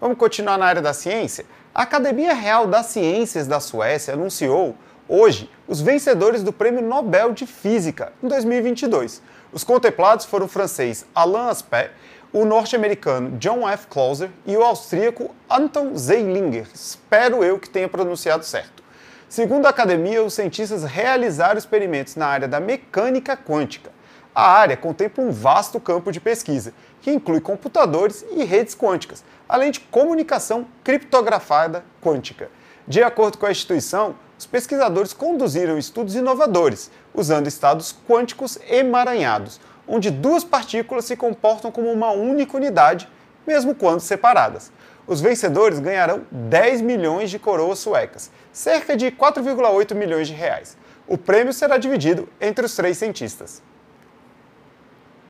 Vamos continuar na área da ciência? A Academia Real das Ciências da Suécia anunciou hoje os vencedores do Prêmio Nobel de Física em 2022. Os contemplados foram o francês Alain Aspect, o norte-americano John F. Clauser e o austríaco Anton Zeilinger. Espero eu que tenha pronunciado certo. Segundo a academia, os cientistas realizaram experimentos na área da mecânica quântica, a área contempla um vasto campo de pesquisa, que inclui computadores e redes quânticas, além de comunicação criptografada quântica. De acordo com a instituição, os pesquisadores conduziram estudos inovadores, usando estados quânticos emaranhados, onde duas partículas se comportam como uma única unidade, mesmo quando separadas. Os vencedores ganharão 10 milhões de coroas suecas, cerca de 4,8 milhões de reais. O prêmio será dividido entre os três cientistas.